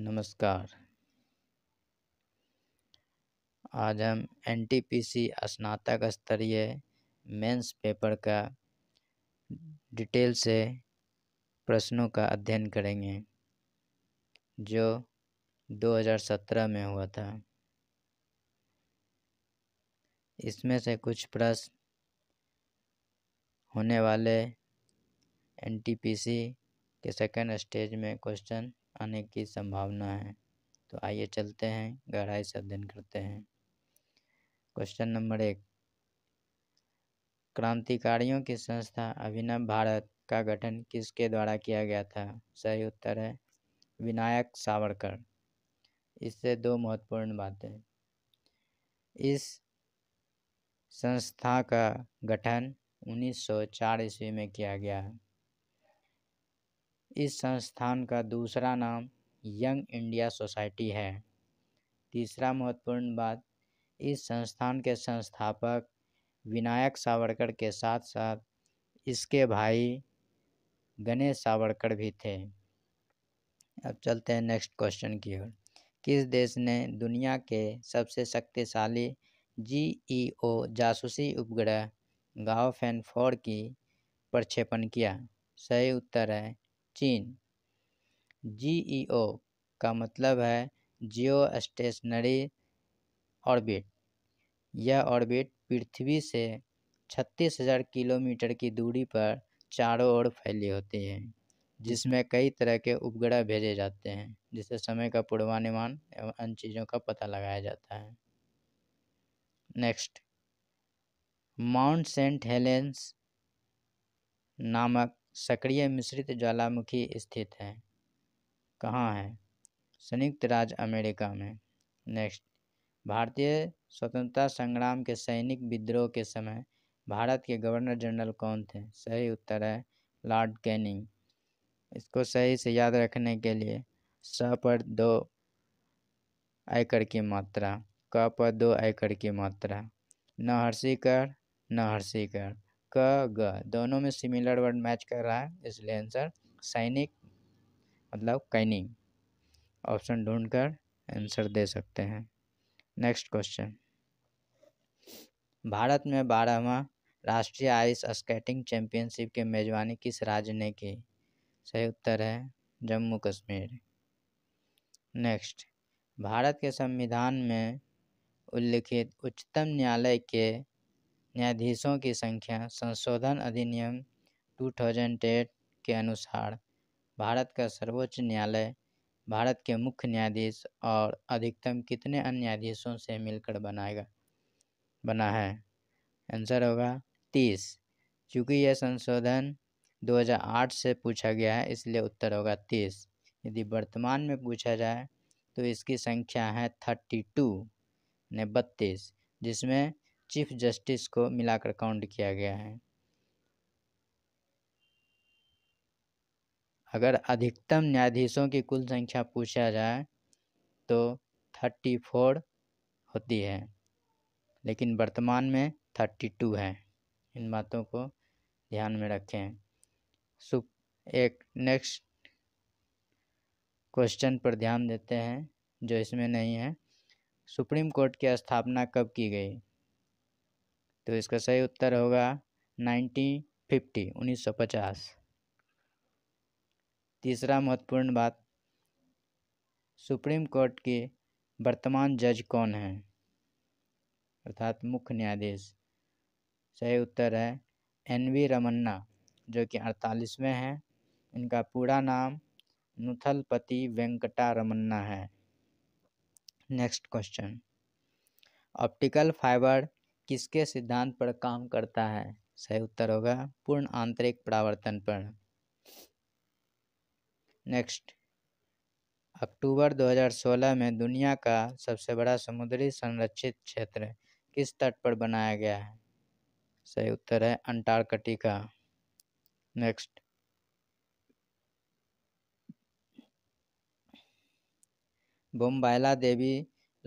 नमस्कार आज हम एन टी पी सी स्नातक स्तरीय मेंस पेपर का डिटेल से प्रश्नों का अध्ययन करेंगे जो 2017 में हुआ था इसमें से कुछ प्रश्न होने वाले एन टी पी सी के सेकेंड स्टेज में क्वेश्चन आने की संभावना है तो आइए चलते हैं गहराई से अध्ययन करते हैं क्वेश्चन नंबर एक क्रांतिकारियों की संस्था अभिनव भारत का गठन किसके द्वारा किया गया था सही उत्तर है विनायक सावरकर इससे दो महत्वपूर्ण बातें इस संस्था का गठन 1904 ईस्वी में किया गया है इस संस्थान का दूसरा नाम यंग इंडिया सोसाइटी है तीसरा महत्वपूर्ण बात इस संस्थान के संस्थापक विनायक सावरकर के साथ साथ इसके भाई गणेश सावरकर भी थे अब चलते हैं नेक्स्ट क्वेश्चन की ओर किस देश ने दुनिया के सबसे शक्तिशाली जी ई ओ जासूसी उपग्रह गाओफेन फोर की प्रक्षेपण किया सही उत्तर है चीन ओ का मतलब है जियो स्टेशनरी ऑर्बिट यह ऑर्बिट पृथ्वी से 36,000 हज़ार किलोमीटर की दूरी पर चारों ओर फैली होती है जिसमें कई तरह के उपग्रह भेजे जाते हैं जिससे समय का पूर्वानुमान एवं अन्य चीज़ों का पता लगाया जाता है नेक्स्ट माउंट सेंट हेलेंस नामक सक्रिय मिश्रित ज्वालामुखी स्थित है कहाँ है संयुक्त राज्य अमेरिका में नेक्स्ट भारतीय स्वतंत्रता संग्राम के सैनिक विद्रोह के समय भारत के गवर्नर जनरल कौन थे सही उत्तर है लॉर्ड कैनिंग इसको सही से याद रखने के लिए स पर दो आयकर की मात्रा क पर दो आयकर की मात्रा न हर्षिकर न हर्षिकर क ग दोनों में सिमिलर वर्ड मैच कर रहा है इसलिए आंसर सैनिक मतलब कैनी ऑप्शन ढूंढकर आंसर दे सकते हैं नेक्स्ट क्वेश्चन भारत में बारहवा राष्ट्रीय आइस स्केटिंग चैंपियनशिप के मेजबानी किस राज्य ने की सही उत्तर है जम्मू कश्मीर नेक्स्ट भारत के संविधान में उल्लिखित उच्चतम न्यायालय के न्यायाधीशों की संख्या संशोधन अधिनियम 2008 के अनुसार भारत का सर्वोच्च न्यायालय भारत के मुख्य न्यायाधीश और अधिकतम कितने अन्य न्यायाधीशों से मिलकर बनाएगा बना है आंसर होगा तीस चूँकि यह संशोधन 2008 से पूछा गया है इसलिए उत्तर होगा तीस यदि वर्तमान में पूछा जाए तो इसकी संख्या है थर्टी टू ने बत्तीस जिसमें चीफ जस्टिस को मिलाकर काउंट किया गया है अगर अधिकतम न्यायाधीशों की कुल संख्या पूछा जाए तो थर्टी फोर होती है लेकिन वर्तमान में थर्टी टू है इन बातों को ध्यान में रखें सुप एक नेक्स्ट क्वेश्चन पर ध्यान देते हैं जो इसमें नहीं है सुप्रीम कोर्ट की स्थापना कब की गई तो इसका सही उत्तर होगा नाइनटीन फिफ्टी उन्नीस सौ पचास तीसरा महत्वपूर्ण बात सुप्रीम कोर्ट के वर्तमान जज कौन हैं अर्थात मुख्य न्यायाधीश सही उत्तर है एन वी रमन्ना जो कि अड़तालीसवें हैं इनका पूरा नाम नुथलपति वेंकटा रमन्ना है नेक्स्ट क्वेश्चन ऑप्टिकल फाइबर किसके सिद्धांत पर काम करता है सही उत्तर होगा पूर्ण आंतरिक परावर्तन पर नेक्स्ट अक्टूबर 2016 में दुनिया का सबसे बड़ा समुद्री संरक्षित क्षेत्र किस तट पर बनाया गया है सही उत्तर है अंटार्कटिका नेक्स्ट बोमबाइला देवी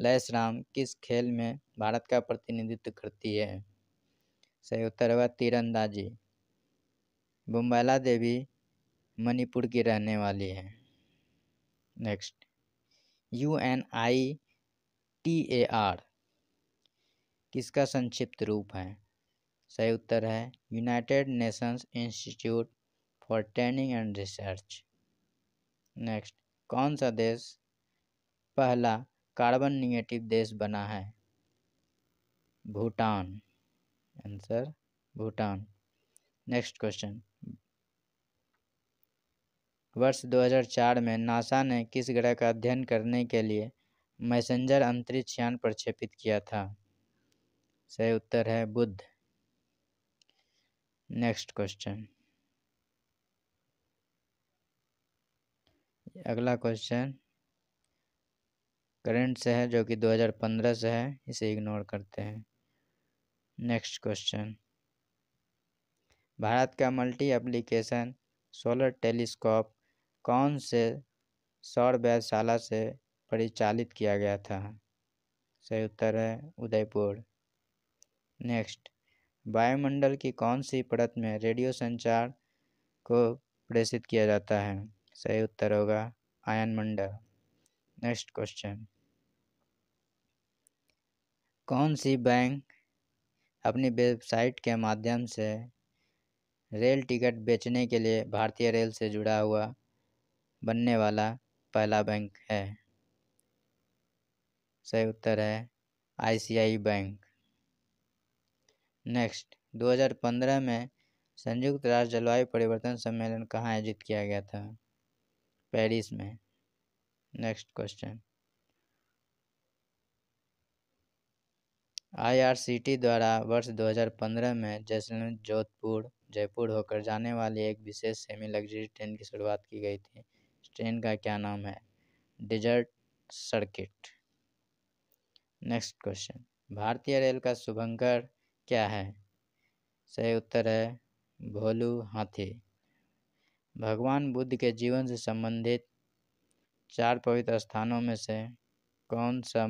लयसराम किस खेल में भारत का प्रतिनिधित्व करती है सही उत्तर हुआ तीरंदाजी बुम्बैला देवी मणिपुर की रहने वाली है next U N I T A R किसका संक्षिप्त रूप है सही उत्तर है United Nations Institute for Training and Research next कौन सा देश पहला कार्बन निगेटिव देश बना है Bhutan answer Bhutan next question वर्ष 2004 में नासा ने किस ग्रह का अध्ययन करने के लिए मैसेंजर अंतरिक्ष यान प्रक्षेपित किया था सही उत्तर है बुध नेक्स्ट क्वेश्चन अगला क्वेश्चन करंट से है जो कि 2015 से है इसे इग्नोर करते हैं नेक्स्ट क्वेश्चन भारत का मल्टी एप्लीकेशन सोलर टेलीस्कोप कौन से सौर वैधशाला से परिचालित किया गया था सही उत्तर है उदयपुर नेक्स्ट वायुमंडल की कौन सी परत में रेडियो संचार को प्रेषित किया जाता है सही उत्तर होगा आयन मंडल नेक्स्ट क्वेश्चन कौन सी बैंक अपनी वेबसाइट के माध्यम से रेल टिकट बेचने के लिए भारतीय रेल से जुड़ा हुआ बनने वाला पहला बैंक है सही उत्तर है आईसीआई बैंक नेक्स्ट 2015 में संयुक्त राष्ट्र जलवायु परिवर्तन सम्मेलन कहाँ आयोजित किया गया था पेरिस में नेक्स्ट क्वेश्चन आईआरसीटी द्वारा वर्ष 2015 में जैसलमेर जोधपुर जयपुर होकर जाने वाली एक विशेष सेमी लग्जरी ट्रेन की शुरुआत की गई थी इस ट्रेन का क्या नाम है डिजर्ट सर्किट नेक्स्ट क्वेश्चन भारतीय रेल का शुभंकर क्या है सही उत्तर है भोलू हाथी भगवान बुद्ध के जीवन से संबंधित चार पवित्र स्थानों में से कौन सा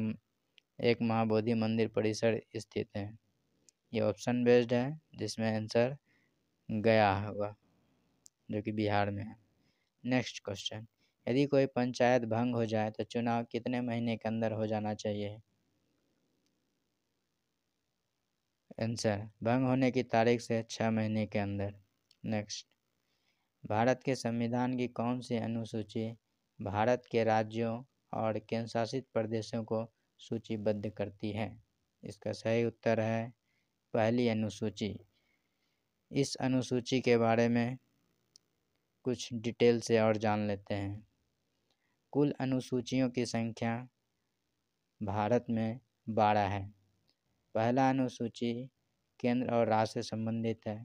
एक महाबोधि मंदिर परिसर स्थित है ये ऑप्शन बेस्ड है जिसमें आंसर गया होगा जो कि बिहार में है नेक्स्ट क्वेश्चन यदि कोई पंचायत भंग हो जाए तो चुनाव कितने महीने के अंदर हो जाना चाहिए आंसर भंग होने की तारीख से छः महीने के अंदर नेक्स्ट भारत के संविधान की कौन सी अनुसूची भारत के राज्यों और केंद्रशासित प्रदेशों को सूचीबद्ध करती है इसका सही उत्तर है पहली अनुसूची इस अनुसूची के बारे में कुछ डिटेल से और जान लेते हैं कुल अनुसूचियों की संख्या भारत में बारह है पहला अनुसूची केंद्र और राज्य से संबंधित है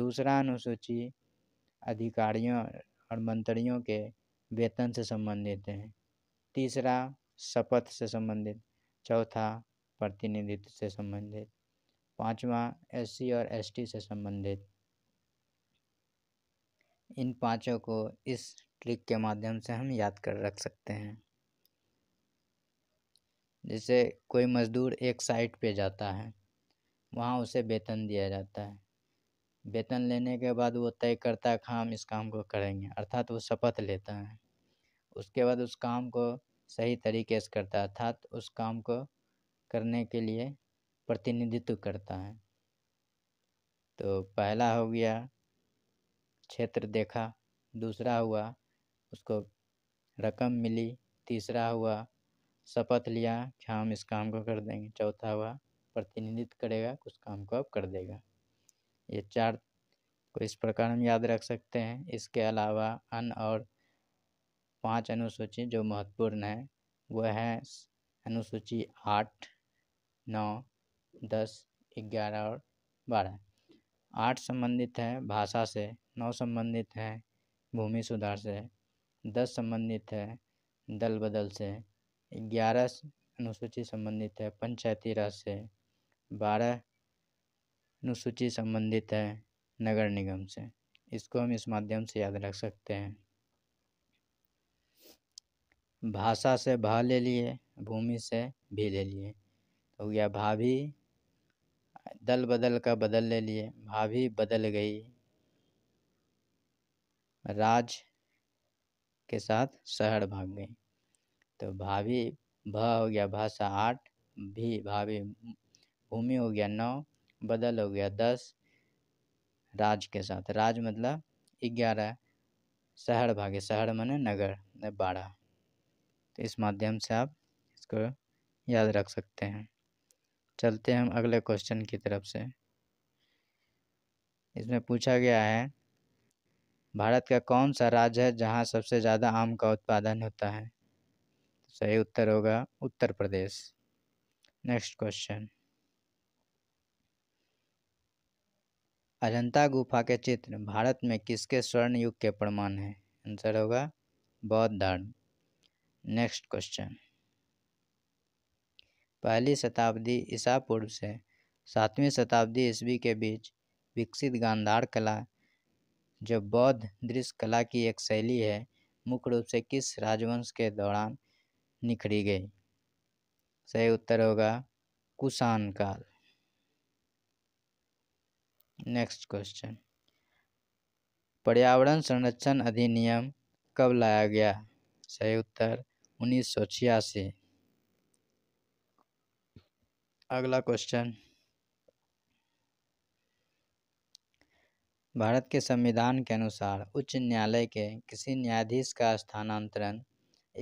दूसरा अनुसूची अधिकारियों और मंत्रियों के वेतन से संबंधित है तीसरा शपथ से संबंधित चौथा प्रतिनिधित्व से संबंधित पांचवा एससी और एसटी से संबंधित इन पांचों को इस ट्रिक के माध्यम से हम याद कर रख सकते हैं जैसे कोई मज़दूर एक साइट पे जाता है वहाँ उसे वेतन दिया जाता है वेतन लेने के बाद वो तय करता है हम इस काम को करेंगे अर्थात वो शपथ लेता है उसके बाद उस काम को सही तरीके से करता है अर्थात उस काम को करने के लिए प्रतिनिधित्व करता है तो पहला हो गया क्षेत्र देखा दूसरा हुआ उसको रकम मिली तीसरा हुआ शपथ लिया कि हम इस काम को कर देंगे चौथा हुआ प्रतिनिधित्व करेगा उस काम को अब कर देगा ये चार को इस प्रकार हम याद रख सकते हैं इसके अलावा अन्य और पांच अनुसूची जो महत्वपूर्ण है वह है अनुसूची आठ नौ दस ग्यारह और बारह आठ संबंधित है भाषा से नौ संबंधित है भूमि सुधार से दस संबंधित है दल बदल से ग्यारह अनुसूची संबंधित है पंचायती राज से बारह अनुसूची संबंधित है नगर निगम से इसको हम इस माध्यम से याद रख सकते हैं भाषा से भा ले लिए भूमि से भी ले लिए हो गया भाभी दल बदल का बदल ले लिए भाभी बदल गई राज के साथ शहर भाग गई तो भाभी भ हो गया भाषा आठ भी भाभी भूमि हो गया नौ बदल हो गया दस राज के साथ राज मतलब ग्यारह शहर भागे शहर मने नगर बारह इस माध्यम से आप इसको याद रख सकते हैं चलते हैं हम अगले क्वेश्चन की तरफ से इसमें पूछा गया है भारत का कौन सा राज्य है जहाँ सबसे ज़्यादा आम का उत्पादन होता है तो सही उत्तर होगा उत्तर प्रदेश नेक्स्ट क्वेश्चन अजंता गुफा के चित्र भारत में किसके स्वर्ण युग के प्रमाण हैं आंसर होगा बौद्ध धर्म नेक्स्ट क्वेश्चन पहली शताब्दी ईसा पूर्व से सातवीं शताब्दी ईस्वी के बीच विकसित गांधार कला जो बौद्ध दृश्य कला की एक शैली है मुख्य रूप से किस राजवंश के दौरान निखरी गई सही उत्तर होगा कुषाण काल नेक्स्ट क्वेश्चन पर्यावरण संरक्षण अधिनियम कब लाया गया सही उत्तर उन्नीस सौ छियासी अगला क्वेश्चन भारत के संविधान के अनुसार उच्च न्यायालय के किसी न्यायाधीश का स्थानांतरण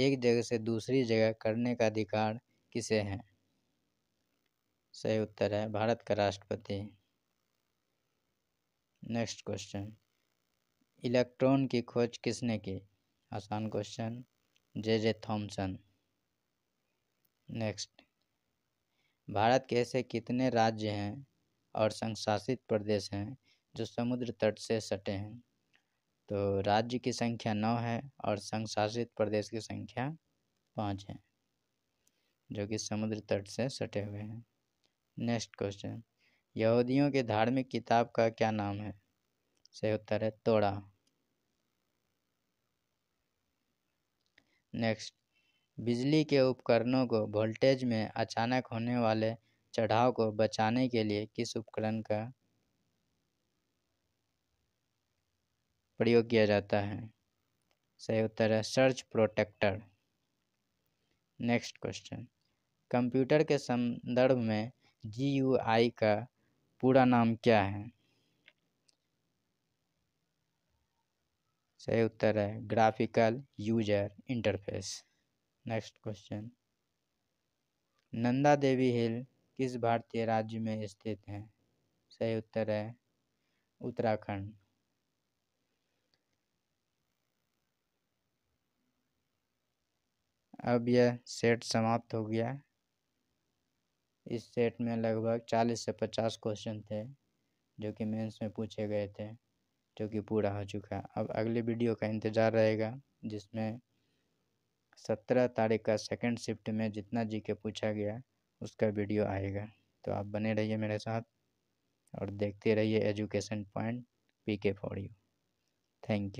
एक जगह से दूसरी जगह करने का अधिकार किसे है सही उत्तर है भारत का राष्ट्रपति नेक्स्ट क्वेश्चन इलेक्ट्रॉन की खोज किसने की आसान question J J Thomson next Bharat के ऐसे कितने राज्य हैं और संशासित प्रदेश हैं जो समुद्र तट से सटे हैं तो राज्य की संख्या नौ है और संशासित प्रदेश की संख्या पाँच है जो कि समुद्र तट से सटे हुए हैं नेक्स्ट क्वेश्चन यहूदियों के धार्मिक किताब का क्या नाम है सही उत्तर है तोड़ा नेक्स्ट बिजली के उपकरणों को वोल्टेज में अचानक होने वाले चढ़ाव को बचाने के लिए किस उपकरण का प्रयोग किया जाता है सही उत्तर है surge protector next question computer के संदर्भ में जी का पूरा नाम क्या है सही उत्तर है graphical user interface next question Nanda Devi hill किस भारतीय राज्य में स्थित है सही उत्तर है उत्तराखंड अब यह सेट समाप्त हो गया इस सेट में लगभग चालीस से पचास क्वेश्चन थे जो कि मेंस में पूछे गए थे जो कि पूरा हो चुका है अब अगले वीडियो का इंतज़ार रहेगा जिसमें सत्रह तारीख का सेकंड शिफ्ट में जितना जी के पूछा गया उसका वीडियो आएगा तो आप बने रहिए मेरे साथ और देखते रहिए Education Point P K for you thank you